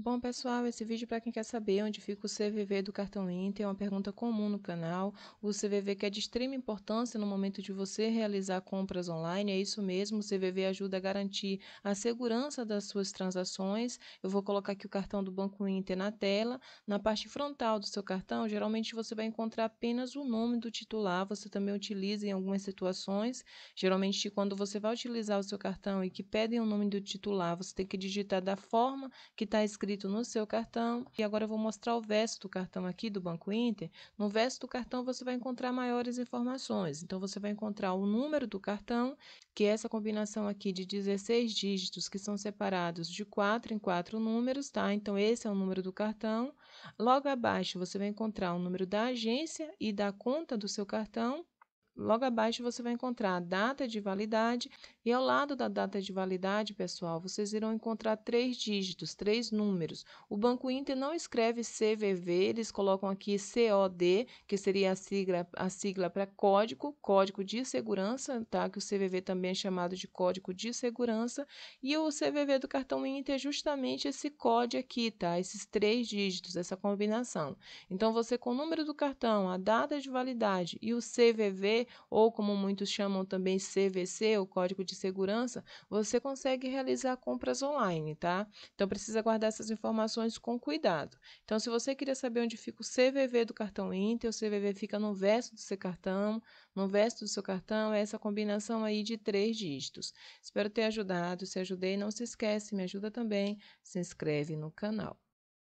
Bom, pessoal, esse vídeo é para quem quer saber onde fica o CVV do cartão Inter, é uma pergunta comum no canal. O CVV que é de extrema importância no momento de você realizar compras online, é isso mesmo, o CVV ajuda a garantir a segurança das suas transações. Eu vou colocar aqui o cartão do Banco Inter na tela. Na parte frontal do seu cartão, geralmente você vai encontrar apenas o nome do titular, você também utiliza em algumas situações. Geralmente, quando você vai utilizar o seu cartão e que pedem o nome do titular, você tem que digitar da forma que está escrito escrito no seu cartão. E agora eu vou mostrar o verso do cartão aqui do Banco Inter. No verso do cartão você vai encontrar maiores informações. Então você vai encontrar o número do cartão, que é essa combinação aqui de 16 dígitos que são separados de 4 em 4 números, tá? Então esse é o número do cartão. Logo abaixo você vai encontrar o número da agência e da conta do seu cartão. Logo abaixo você vai encontrar a data de validade e ao lado da data de validade, pessoal, vocês irão encontrar três dígitos, três números. O Banco Inter não escreve CVV, eles colocam aqui COD, que seria a sigla, a sigla para código, código de segurança, tá? Que o CVV também é chamado de código de segurança e o CVV do cartão Inter é justamente esse código aqui, tá? Esses três dígitos, essa combinação. Então você com o número do cartão, a data de validade e o CVV ou como muitos chamam também CVC, o Código de Segurança, você consegue realizar compras online, tá? Então precisa guardar essas informações com cuidado. Então se você queria saber onde fica o CVV do cartão Inter, o CVV fica no verso do seu cartão, no verso do seu cartão é essa combinação aí de três dígitos. Espero ter ajudado, se ajudei, não se esquece, me ajuda também, se inscreve no canal.